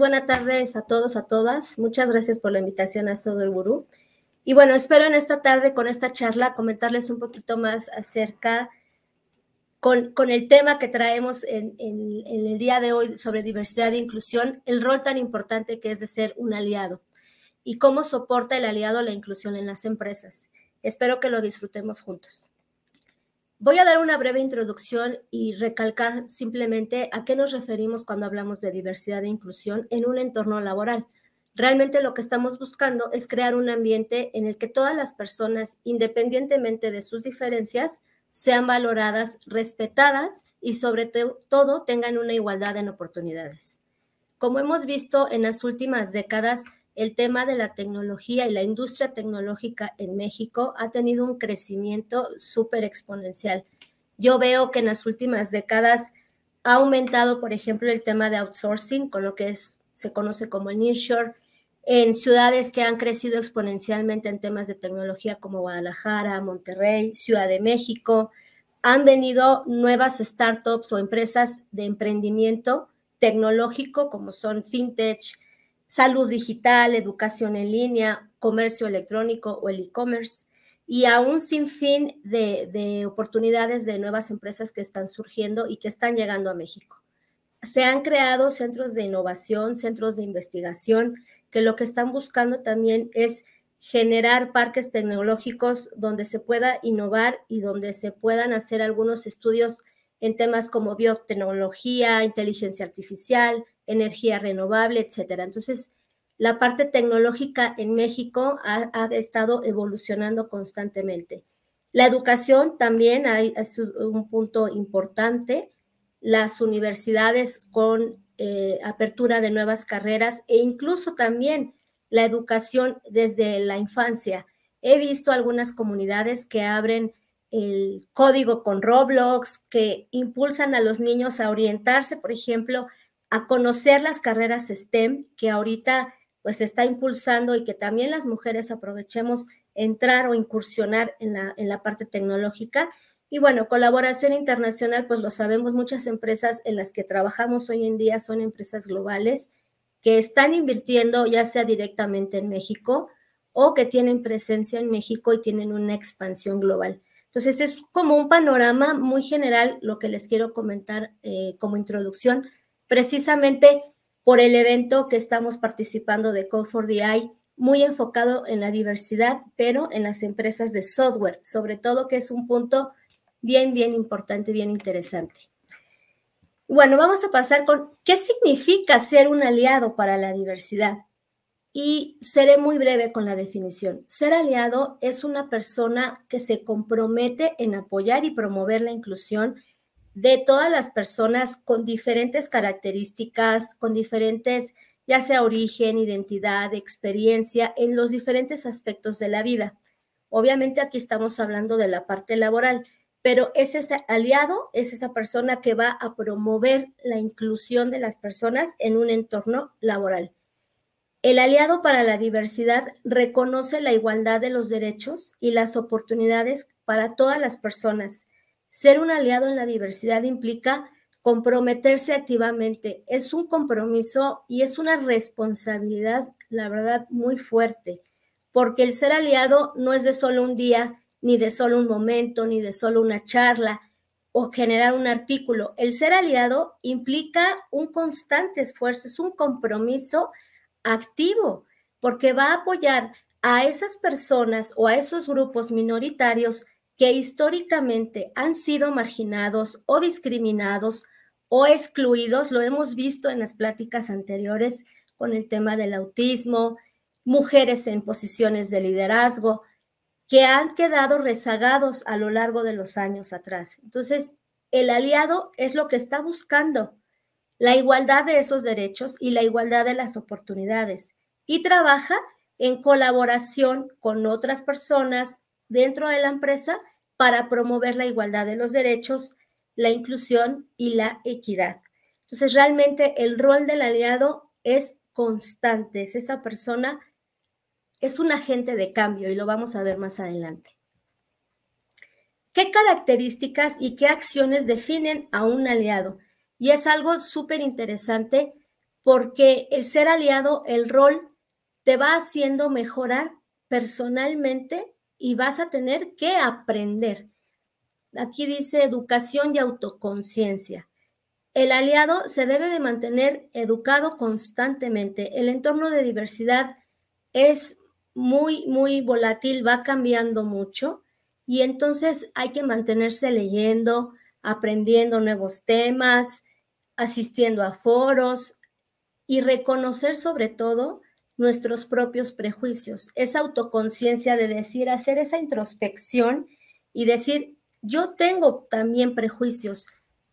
buenas tardes a todos, a todas. Muchas gracias por la invitación a Soder Guru. Y bueno, espero en esta tarde con esta charla comentarles un poquito más acerca con, con el tema que traemos en, en el día de hoy sobre diversidad e inclusión, el rol tan importante que es de ser un aliado y cómo soporta el aliado la inclusión en las empresas. Espero que lo disfrutemos juntos. Voy a dar una breve introducción y recalcar simplemente a qué nos referimos cuando hablamos de diversidad e inclusión en un entorno laboral. Realmente lo que estamos buscando es crear un ambiente en el que todas las personas, independientemente de sus diferencias, sean valoradas, respetadas y sobre todo tengan una igualdad en oportunidades. Como hemos visto en las últimas décadas, el tema de la tecnología y la industria tecnológica en México ha tenido un crecimiento súper exponencial. Yo veo que en las últimas décadas ha aumentado, por ejemplo, el tema de outsourcing, con lo que se conoce como el nearshore, en ciudades que han crecido exponencialmente en temas de tecnología como Guadalajara, Monterrey, Ciudad de México. Han venido nuevas startups o empresas de emprendimiento tecnológico como son fintech, salud digital, educación en línea, comercio electrónico o el e-commerce y aún sin fin de, de, oportunidades de nuevas empresas que están surgiendo y que están llegando a México. Se han creado centros de innovación, centros de investigación, que lo que están buscando también es generar parques tecnológicos donde se pueda innovar y donde se puedan hacer algunos estudios en temas como biotecnología, inteligencia artificial, energía renovable, etcétera. Entonces, la parte tecnológica en México ha, estado evolucionando constantemente. La educación también es un punto importante. Las universidades con eh, apertura de nuevas carreras e incluso también la educación desde la infancia. He visto algunas comunidades que abren el código con Roblox, que impulsan a los niños a orientarse, por ejemplo, a conocer las carreras STEM que ahorita pues está impulsando y que también las mujeres aprovechemos entrar o incursionar en la, parte tecnológica. Y bueno, colaboración internacional, pues lo sabemos, muchas empresas en las que trabajamos hoy en día son empresas globales que están invirtiendo ya sea directamente en México o que tienen presencia en México y tienen una expansión global. Entonces es como un panorama muy general lo que les quiero comentar eh, como introducción precisamente por el evento que estamos participando de Code for the DI, muy enfocado en la diversidad, pero en las empresas de software, sobre todo que es un punto bien, bien importante, bien interesante. Bueno, vamos a pasar con qué significa ser un aliado para la diversidad. Y seré muy breve con la definición. Ser aliado es una persona que se compromete en apoyar y promover la inclusión de todas las personas con diferentes características, con diferentes, ya sea origen, identidad, experiencia, en los diferentes aspectos de la vida. Obviamente aquí estamos hablando de la parte laboral, pero ese aliado, es esa persona que va a promover la inclusión de las personas en un entorno laboral. El aliado para la diversidad reconoce la igualdad de los derechos y las oportunidades para todas las personas ser un aliado en la diversidad implica comprometerse activamente. Es un compromiso y es una responsabilidad, la verdad, muy fuerte, porque el ser aliado no es de solo un día, ni de solo un momento, ni de solo una charla o generar un artículo. El ser aliado implica un constante esfuerzo, es un compromiso activo, porque va a apoyar a esas personas o a esos grupos minoritarios que históricamente han sido marginados o discriminados o excluidos, lo hemos visto en las pláticas anteriores con el tema del autismo, mujeres en posiciones de liderazgo, que han quedado rezagados a lo largo de los años atrás. Entonces, el aliado es lo que está buscando, la igualdad de esos derechos y la igualdad de las oportunidades, y trabaja en colaboración con otras personas dentro de la empresa para promover la igualdad de los derechos, la inclusión y la equidad. Entonces, realmente el rol del aliado es constante, es esa persona, es un agente de cambio y lo vamos a ver más adelante. ¿Qué características y qué acciones definen a un aliado? Y es algo súper interesante porque el ser aliado, el rol, te va haciendo mejorar personalmente y vas a tener que aprender. Aquí dice educación y autoconciencia. El aliado se debe de mantener educado constantemente. El entorno de diversidad es muy, muy volátil, va cambiando mucho y entonces hay que mantenerse leyendo, aprendiendo nuevos temas, asistiendo a foros y reconocer sobre todo nuestros propios prejuicios, esa autoconciencia de decir, hacer esa introspección y decir, yo tengo también prejuicios,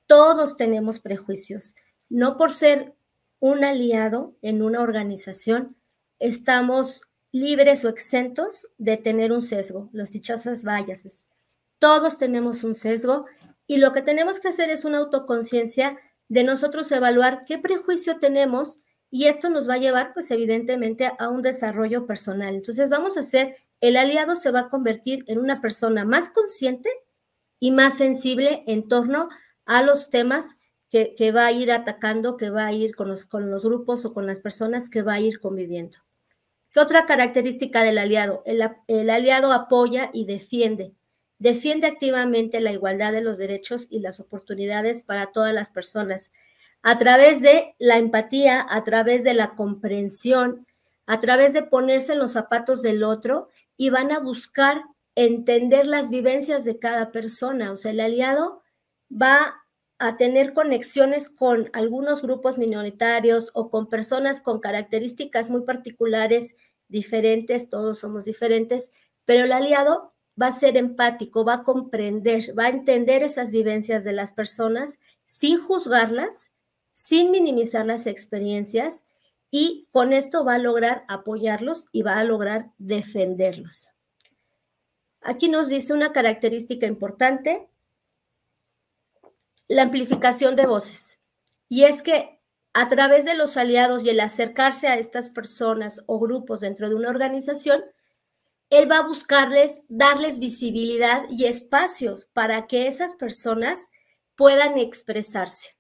todos tenemos prejuicios, no por ser un aliado en una organización, estamos libres o exentos de tener un sesgo, los dichosas vallas. Todos tenemos un sesgo y lo que tenemos que hacer es una autoconciencia de nosotros evaluar qué prejuicio tenemos y esto nos va a llevar, pues evidentemente, a un desarrollo personal. Entonces vamos a hacer, el aliado se va a convertir en una persona más consciente y más sensible en torno a los temas que, va a ir atacando, que va a ir con los, grupos o con las personas que va a ir conviviendo. ¿Qué otra característica del aliado? el aliado apoya y defiende. Defiende activamente la igualdad de los derechos y las oportunidades para todas las personas a través de la empatía, a través de la comprensión, a través de ponerse en los zapatos del otro y van a buscar entender las vivencias de cada persona. O sea, el aliado va a tener conexiones con algunos grupos minoritarios o con personas con características muy particulares, diferentes, todos somos diferentes, pero el aliado va a ser empático, va a comprender, va a entender esas vivencias de las personas sin juzgarlas sin minimizar las experiencias y con esto va a lograr apoyarlos y va a lograr defenderlos. Aquí nos dice una característica importante, la amplificación de voces. Y es que a través de los aliados y el acercarse a estas personas o grupos dentro de una organización, él va a buscarles, darles visibilidad y espacios para que esas personas puedan expresarse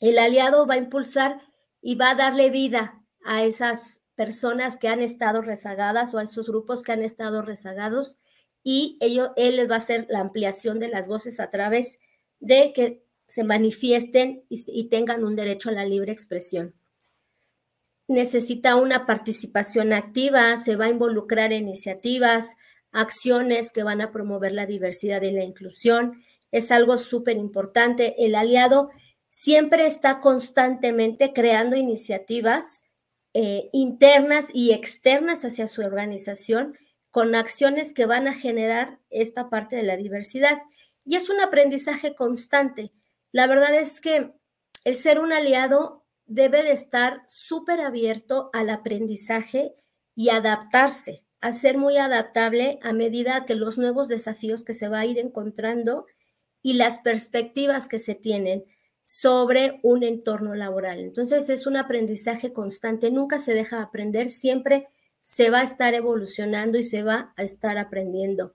el aliado va a impulsar y va a darle vida a esas personas que han estado rezagadas o a esos grupos que han estado rezagados y ello, él les va a hacer la ampliación de las voces a través de que se manifiesten y, tengan un derecho a la libre expresión. Necesita una participación activa, se va a involucrar en iniciativas, acciones que van a promover la diversidad y la inclusión. Es algo súper importante. El aliado siempre está constantemente creando iniciativas eh, internas y externas hacia su organización con acciones que van a generar esta parte de la diversidad. Y es un aprendizaje constante. La verdad es que el ser un aliado debe de estar súper abierto al aprendizaje y adaptarse, a ser muy adaptable a medida que los nuevos desafíos que se va a ir encontrando y las perspectivas que se tienen sobre un entorno laboral. Entonces es un aprendizaje constante, nunca se deja aprender, siempre se va a estar evolucionando y se va a estar aprendiendo.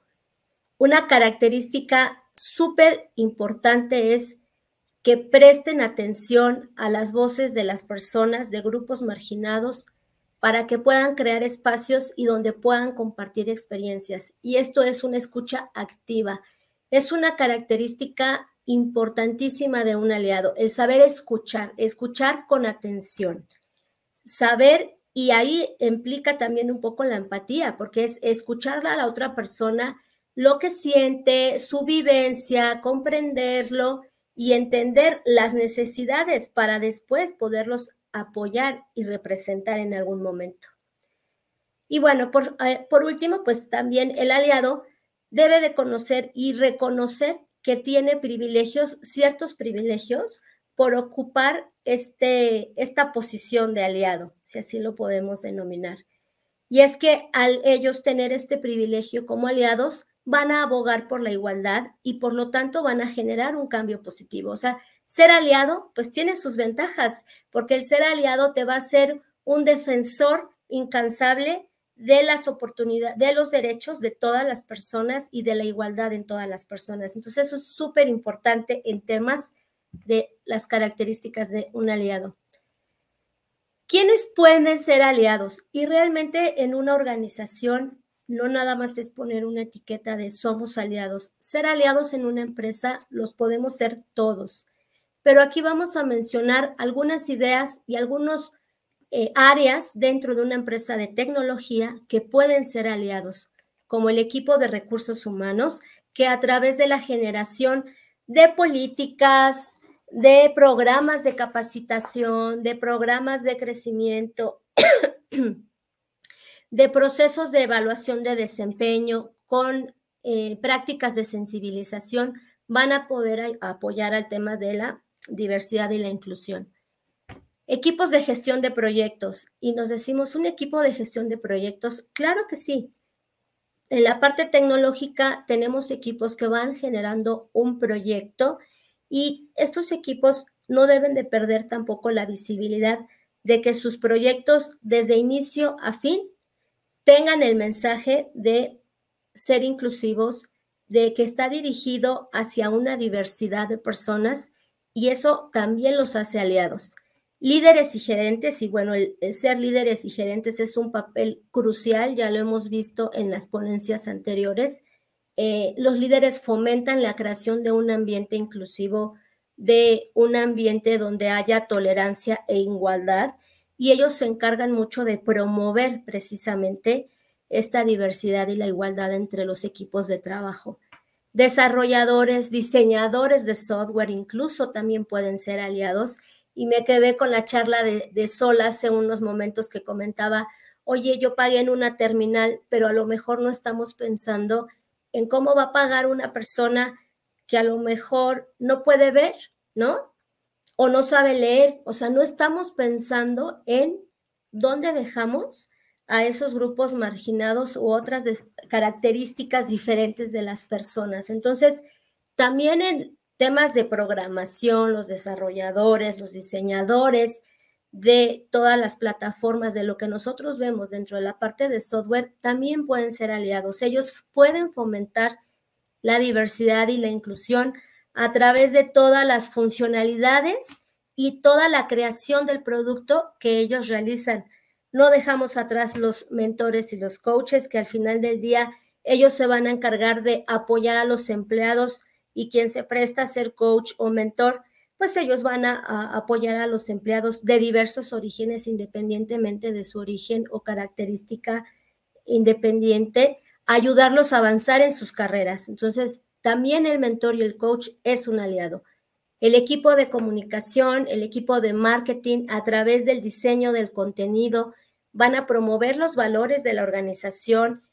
Una característica súper importante es que presten atención a las voces de las personas de grupos marginados para que puedan crear espacios y donde puedan compartir experiencias. Y esto es una escucha activa. Es una característica importantísima de un aliado, el saber escuchar, escuchar con atención, saber, y ahí implica también un poco la empatía, porque es escuchar a la otra persona lo que siente, su vivencia, comprenderlo y entender las necesidades para después poderlos apoyar y representar en algún momento. Y bueno, por, eh, por último, pues también el aliado debe de conocer y reconocer que tiene privilegios, ciertos privilegios, por ocupar este, esta posición de aliado, si así lo podemos denominar. Y es que al ellos tener este privilegio como aliados, van a abogar por la igualdad y por lo tanto van a generar un cambio positivo. O sea, ser aliado pues tiene sus ventajas, porque el ser aliado te va a ser un defensor incansable de las oportunidades, de los derechos de todas las personas y de la igualdad en todas las personas. Entonces eso es súper importante en temas de las características de un aliado. ¿Quiénes pueden ser aliados? Y realmente en una organización no nada más es poner una etiqueta de somos aliados. Ser aliados en una empresa los podemos ser todos. Pero aquí vamos a mencionar algunas ideas y algunos eh, áreas dentro de una empresa de tecnología que pueden ser aliados, como el equipo de recursos humanos, que a través de la generación de políticas, de programas de capacitación, de programas de crecimiento, de procesos de evaluación de desempeño con eh, prácticas de sensibilización, van a poder apoyar al tema de la diversidad y la inclusión. Equipos de gestión de proyectos. Y nos decimos, ¿un equipo de gestión de proyectos? Claro que sí. En la parte tecnológica tenemos equipos que van generando un proyecto y estos equipos no deben de perder tampoco la visibilidad de que sus proyectos desde inicio a fin tengan el mensaje de ser inclusivos, de que está dirigido hacia una diversidad de personas y eso también los hace aliados líderes y gerentes, y bueno, ser líderes y gerentes es un papel crucial, ya lo hemos visto en las ponencias anteriores. Eh, los líderes fomentan la creación de un ambiente inclusivo, de un ambiente donde haya tolerancia e igualdad, y ellos se encargan mucho de promover precisamente esta diversidad y la igualdad entre los equipos de trabajo. Desarrolladores, diseñadores de software incluso también pueden ser aliados y me quedé con la charla de, de Sol hace unos momentos que comentaba, oye, yo pagué en una terminal, pero a lo mejor no estamos pensando en cómo va a pagar una persona que a lo mejor no puede ver, ¿no? O no sabe leer, o sea, no estamos pensando en dónde dejamos a esos grupos marginados u otras características diferentes de las personas. Entonces, también en, temas de programación, los desarrolladores, los diseñadores de todas las plataformas, de lo que nosotros vemos dentro de la parte de software, también pueden ser aliados. Ellos pueden fomentar la diversidad y la inclusión a través de todas las funcionalidades y toda la creación del producto que ellos realizan. No dejamos atrás los mentores y los coaches que al final del día ellos se van a encargar de apoyar a los empleados y quien se presta a ser coach o mentor, pues ellos van a, apoyar a los empleados de diversos orígenes independientemente de su origen o característica independiente, ayudarlos a avanzar en sus carreras. Entonces, también el mentor y el coach es un aliado. El equipo de comunicación, el equipo de marketing, a través del diseño del contenido, van a promover los valores de la organización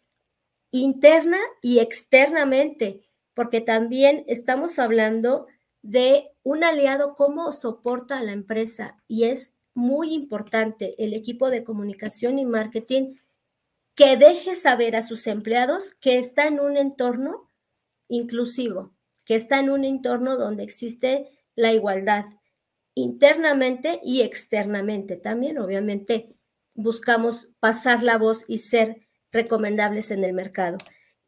interna y externamente porque también estamos hablando de un aliado, cómo soporta a la empresa y es muy importante el equipo de comunicación y marketing que deje saber a sus empleados que está en un entorno inclusivo, que está en un entorno donde existe la igualdad internamente y externamente. También, obviamente, buscamos pasar la voz y ser recomendables en el mercado.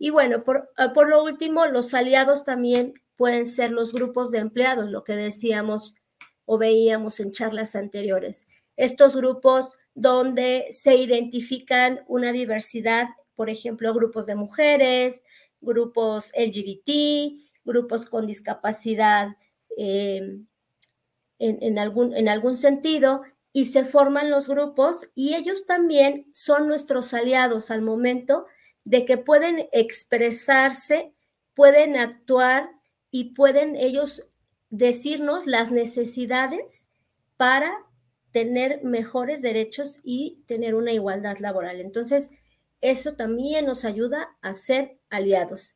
Y bueno, ah, por, lo último, los aliados también pueden ser los grupos de empleados, lo que decíamos o veíamos en charlas anteriores. Estos grupos donde se identifican una diversidad, por ejemplo, grupos de mujeres, grupos LGBT, grupos con discapacidad em, en, algún, en algún sentido, y se forman los grupos y ellos también son nuestros aliados al momento de que pueden expresarse, pueden actuar y pueden ellos decirnos las necesidades para tener mejores derechos y tener una igualdad laboral. Entonces, eso también nos ayuda a ser aliados.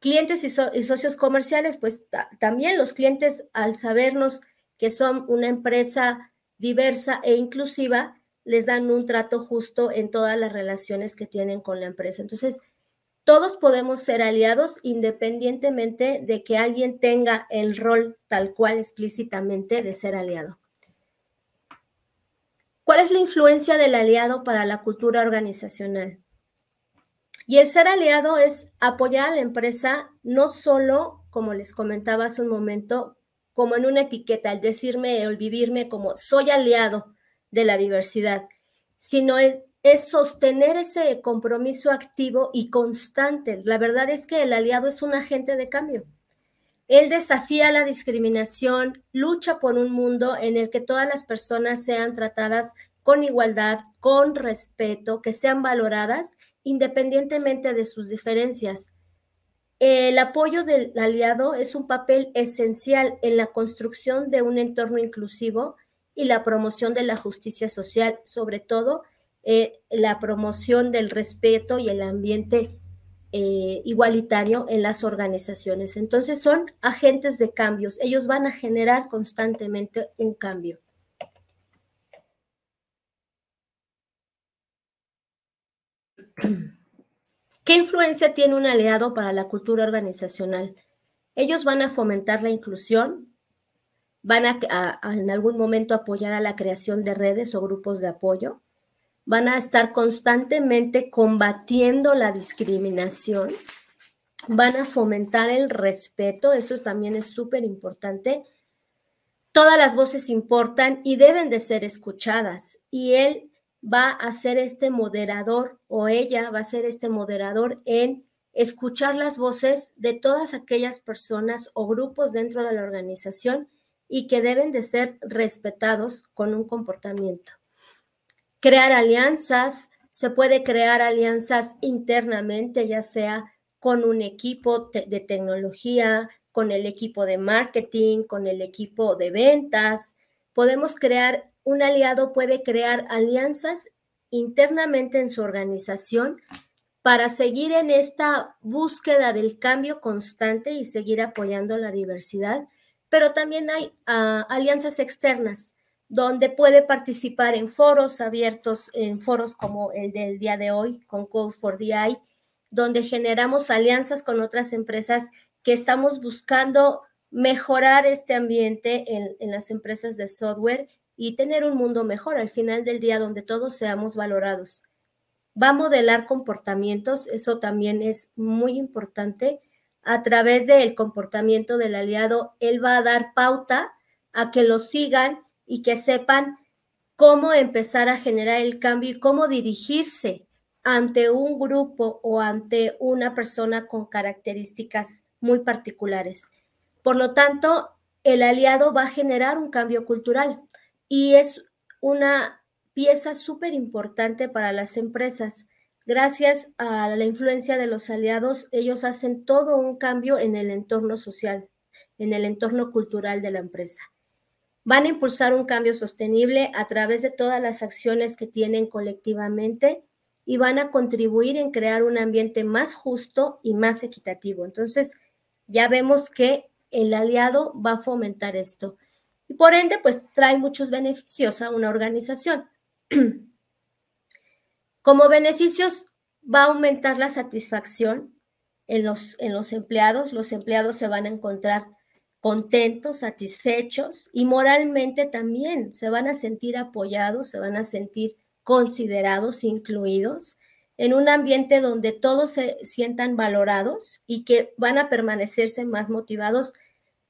Clientes y, socios comerciales, pues también los clientes al sabernos que son una empresa diversa e inclusiva, les dan un trato justo en todas las relaciones que tienen con la empresa. Entonces, todos podemos ser aliados independientemente de que alguien tenga el rol tal cual explícitamente de ser aliado. ¿Cuál es la influencia del aliado para la cultura organizacional? Y el ser aliado es apoyar a la empresa no solo, como les comentaba hace un momento, como en una etiqueta, al decirme o el vivirme como soy aliado, de la diversidad, sino es, sostener ese compromiso activo y constante. La verdad es que el aliado es un agente de cambio. Él desafía la discriminación, lucha por un mundo en el que todas las personas sean tratadas con igualdad, con respeto, que sean valoradas independientemente de sus diferencias. El apoyo del aliado es un papel esencial en la construcción de un entorno inclusivo y la promoción de la justicia social, sobre todo eh, la promoción del respeto y el ambiente eh, igualitario en las organizaciones. Entonces son agentes de cambios, ellos van a generar constantemente un cambio. ¿Qué influencia tiene un aliado para la cultura organizacional? Ellos van a fomentar la inclusión, van a, en algún momento apoyar a la creación de redes o grupos de apoyo, van a estar constantemente combatiendo la discriminación, van a fomentar el respeto, eso también es súper importante. Todas las voces importan y deben de ser escuchadas y él va a ser este moderador o ella va a ser este moderador en escuchar las voces de todas aquellas personas o grupos dentro de la organización y que deben de ser respetados con un comportamiento. Crear alianzas, se puede crear alianzas internamente, ya sea con un equipo de tecnología, con el equipo de marketing, con el equipo de ventas. Podemos crear, un aliado puede crear alianzas internamente en su organización para seguir en esta búsqueda del cambio constante y seguir apoyando la diversidad pero también hay ah, alianzas externas donde puede participar en foros abiertos, en foros como el del día de hoy con Code for DI, donde generamos alianzas con otras empresas que estamos buscando mejorar este ambiente en las empresas de software y tener un mundo mejor al final del día donde todos seamos valorados. Va a modelar comportamientos, eso también es muy importante a través del comportamiento del aliado, él va a dar pauta a que lo sigan y que sepan cómo empezar a generar el cambio y cómo dirigirse ante un grupo o ante una persona con características muy particulares. Por lo tanto, el aliado va a generar un cambio cultural y es una pieza súper importante para las empresas Gracias a la influencia de los aliados, ellos hacen todo un cambio en el entorno social, en el entorno cultural de la empresa. Van a impulsar un cambio sostenible a través de todas las acciones que tienen colectivamente y van a contribuir en crear un ambiente más justo y más equitativo. Entonces, ya vemos que el aliado va a fomentar esto. Y por ende, pues trae muchos beneficios a una organización. Como beneficios, va a aumentar la satisfacción en los, en los empleados. Los empleados se van a encontrar contentos, satisfechos y moralmente también se van a sentir apoyados, se van a sentir considerados, incluidos, en un ambiente donde todos se sientan valorados y que van a permanecerse más motivados.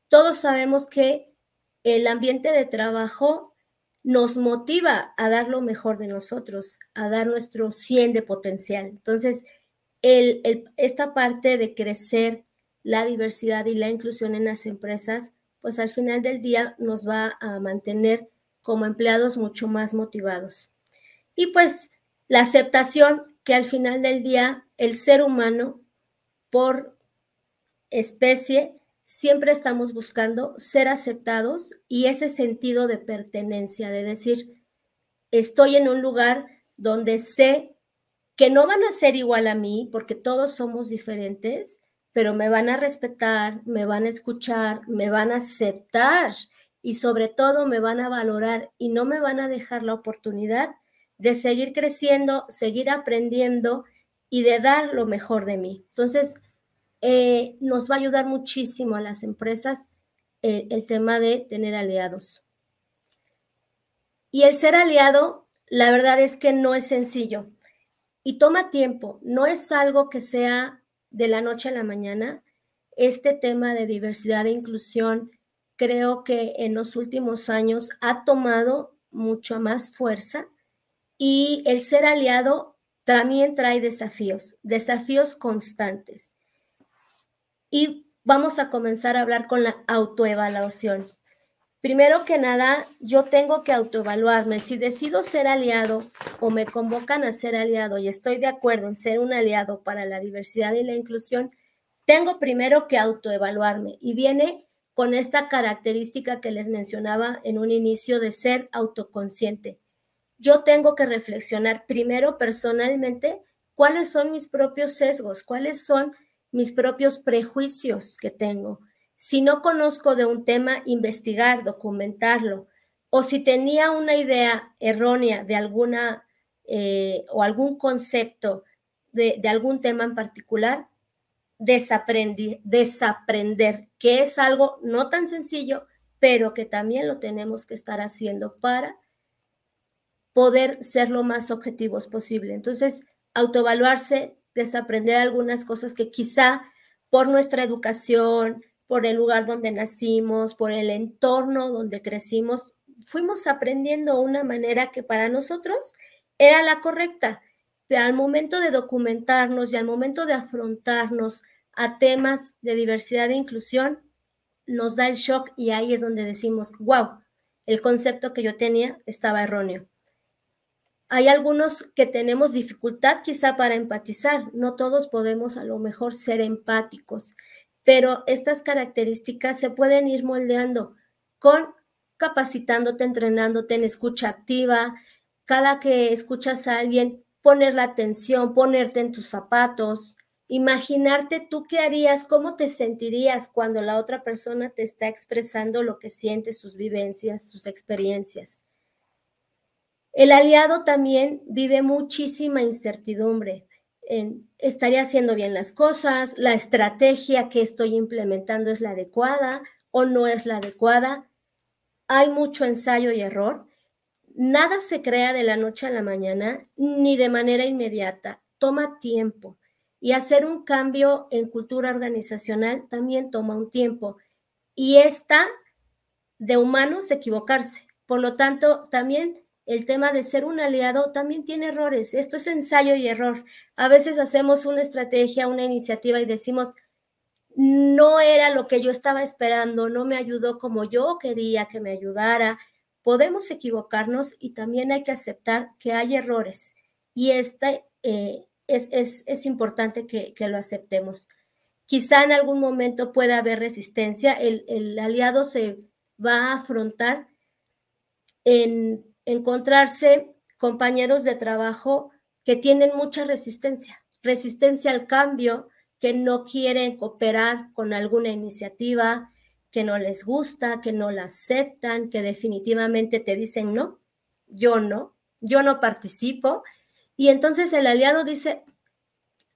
Todos sabemos que el ambiente de trabajo nos motiva a dar lo mejor de nosotros, a dar nuestro 100 de potencial. Entonces, esta parte de crecer la diversidad y la inclusión en las empresas, pues al final del día nos va a mantener como empleados mucho más motivados. Y pues la aceptación que al final del día el ser humano por especie siempre estamos buscando ser aceptados y ese sentido de pertenencia, de decir, estoy en un lugar donde sé que no van a ser igual a mí, porque todos somos diferentes, pero me van a respetar, me van a escuchar, me van a aceptar y sobre todo me van a valorar y no me van a dejar la oportunidad de seguir creciendo, seguir aprendiendo y de dar lo mejor de mí. Entonces, eh, nos va a ayudar muchísimo a las empresas eh, el tema de tener aliados. Y el ser aliado, la verdad es que no es sencillo y toma tiempo, no es algo que sea de la noche a la mañana. Este tema de diversidad e inclusión creo que en los últimos años ha tomado mucha más fuerza y el ser aliado también trae desafíos, desafíos constantes y vamos a comenzar a hablar con la autoevaluación. Primero que nada, yo tengo que autoevaluarme. Si decido ser aliado o me convocan a ser aliado y estoy de acuerdo en ser un aliado para la diversidad y la inclusión, tengo primero que autoevaluarme y viene con esta característica que les mencionaba en un inicio de ser autoconsciente. Yo tengo que reflexionar primero personalmente cuáles son mis propios sesgos, cuáles son mis propios prejuicios que tengo. Si no conozco de un tema, investigar, documentarlo. O si tenía una idea errónea de alguna eh, o algún concepto de, algún tema en particular, desaprender, que es algo no tan sencillo, pero que también lo tenemos que estar haciendo para poder ser lo más objetivos posible. Entonces, autoevaluarse, desaprender algunas cosas que quizá por nuestra educación, por el lugar donde nacimos, por el entorno donde crecimos, fuimos aprendiendo una manera que para nosotros era la correcta. Pero al momento de documentarnos y al momento de afrontarnos a temas de diversidad e inclusión, nos da el shock y ahí es donde decimos, wow, el concepto que yo tenía estaba erróneo hay algunos que tenemos dificultad quizá para empatizar, no todos podemos a lo mejor ser empáticos, pero estas características se pueden ir moldeando con capacitándote, entrenándote en escucha activa, cada que escuchas a alguien, poner la atención, ponerte en tus zapatos, imaginarte tú qué harías, cómo te sentirías cuando la otra persona te está expresando lo que siente, sus vivencias, sus experiencias. El aliado también vive muchísima incertidumbre en estaré haciendo bien las cosas, la estrategia que estoy implementando es la adecuada o no es la adecuada. Hay mucho ensayo y error. Nada se crea de la noche a la mañana ni de manera inmediata. Toma tiempo. Y hacer un cambio en cultura organizacional también toma un tiempo. Y está de humanos equivocarse. Por lo tanto, también el tema de ser un aliado también tiene errores. Esto es ensayo y error. A veces hacemos una estrategia, una iniciativa y decimos, no era lo que yo estaba esperando, no me ayudó como yo quería que me ayudara. Podemos equivocarnos y también hay que aceptar que hay errores. Y este eh, es, importante que, lo aceptemos. Quizá en algún momento pueda haber resistencia, el aliado se va a afrontar en encontrarse compañeros de trabajo que tienen mucha resistencia, resistencia al cambio, que no quieren cooperar con alguna iniciativa, que no les gusta, que no la aceptan, que definitivamente te dicen no, yo no, yo no participo. Y entonces el aliado dice,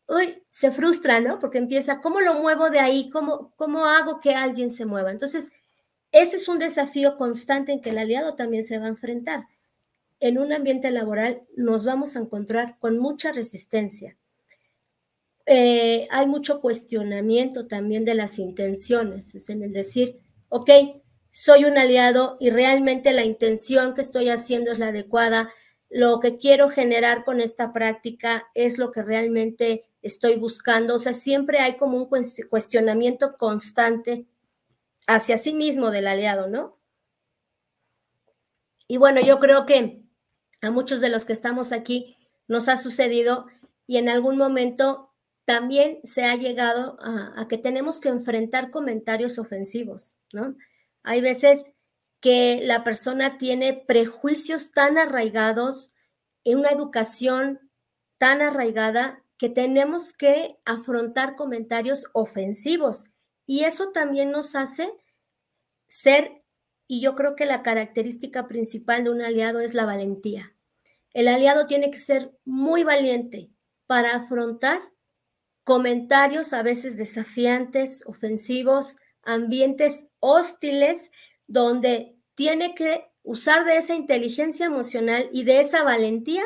uy, se frustra, ¿no? Porque empieza, ¿cómo lo muevo de ahí? ¿Cómo, cómo hago que alguien se mueva? Entonces, ese es un desafío constante en que el aliado también se va a enfrentar en un ambiente laboral nos vamos a encontrar con mucha resistencia. Eh, hay mucho cuestionamiento también de las intenciones, es en el decir, ok, soy un aliado y realmente la intención que estoy haciendo es la adecuada, lo que quiero generar con esta práctica es lo que realmente estoy buscando. O sea, siempre hay como un cuestionamiento constante hacia sí mismo del aliado, ¿no? Y bueno, yo creo que a muchos de los que estamos aquí nos ha sucedido y en algún momento también se ha llegado a, que tenemos que enfrentar comentarios ofensivos, ¿no? Hay veces que la persona tiene prejuicios tan arraigados en una educación tan arraigada que tenemos que afrontar comentarios ofensivos y eso también nos hace ser y yo creo que la característica principal de un aliado es la valentía. El aliado tiene que ser muy valiente para afrontar comentarios a veces desafiantes, ofensivos, ambientes hostiles, donde tiene que usar de esa inteligencia emocional y de esa valentía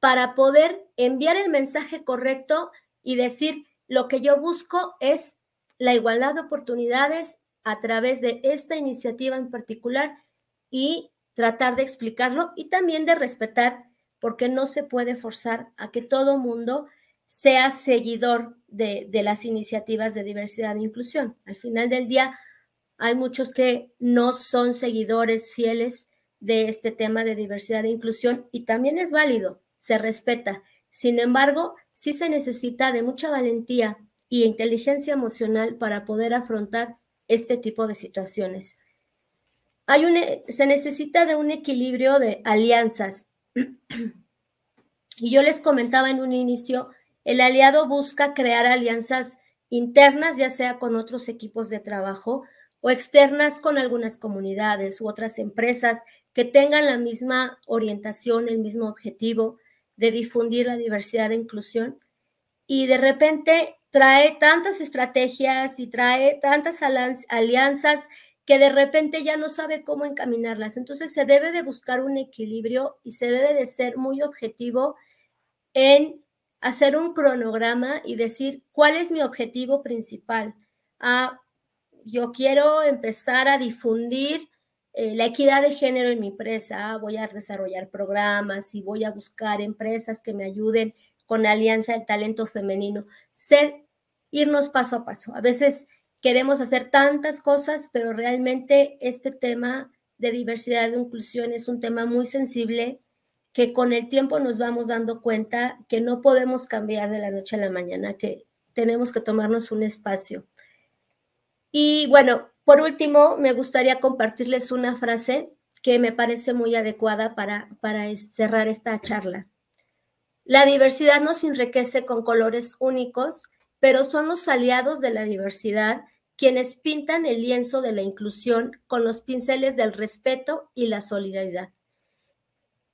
para poder enviar el mensaje correcto y decir, lo que yo busco es la igualdad de oportunidades a través de esta iniciativa en particular y tratar de explicarlo y también de respetar, porque no se puede forzar a que todo mundo sea seguidor de, de las iniciativas de diversidad e inclusión. Al final del día, hay muchos que no son seguidores fieles de este tema de diversidad e inclusión y también es válido, se respeta. Sin embargo, sí se necesita de mucha valentía y inteligencia emocional para poder afrontar este tipo de situaciones. Hay un, e, se necesita de un equilibrio de alianzas. Y yo les comentaba en un inicio, el aliado busca crear alianzas internas, ya sea con otros equipos de trabajo o externas con algunas comunidades u otras empresas que tengan la misma orientación, el mismo objetivo de difundir la diversidad e inclusión. Y de repente trae tantas estrategias y trae tantas alianzas que de repente ya no sabe cómo encaminarlas. Entonces se debe de buscar un equilibrio y se debe de ser muy objetivo en hacer un cronograma y decir cuál es mi objetivo principal. Ah, yo quiero empezar a difundir eh, la equidad de género en mi empresa, ah, voy a desarrollar programas y voy a buscar empresas que me ayuden con Alianza del Talento Femenino. Ser, irnos paso a paso. A veces queremos hacer tantas cosas, pero realmente este tema de diversidad e inclusión es un tema muy sensible que con el tiempo nos vamos dando cuenta que no podemos cambiar de la noche a la mañana, que tenemos que tomarnos un espacio. Y bueno, por último, me gustaría compartirles una frase que me parece muy adecuada para, para cerrar esta charla. La diversidad nos enriquece con colores únicos, pero son los aliados de la diversidad quienes pintan el lienzo de la inclusión con los pinceles del respeto y la solidaridad.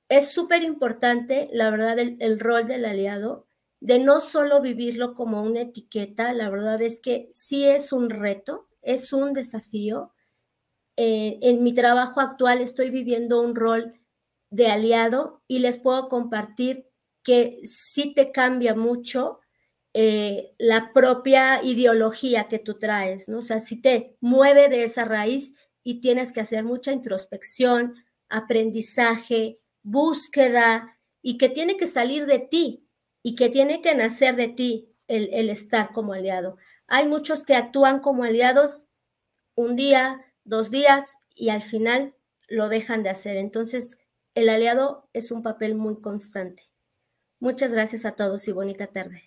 Es súper importante, la verdad, el, rol del aliado, de no solo vivirlo como una etiqueta, la verdad es que sí es un reto, es un desafío. Eh, en mi trabajo actual estoy viviendo un rol de aliado y les puedo compartir que sí te cambia mucho eh, la propia ideología que tú traes, ¿no? O sea, si te mueve de esa raíz y tienes que hacer mucha introspección, aprendizaje, búsqueda y que tiene que salir de ti y que tiene que nacer de ti el estar como aliado. Hay muchos que actúan como aliados un día, dos días y al final lo dejan de hacer. Entonces, el aliado es un papel muy constante. Muchas gracias a todos y bonita tarde.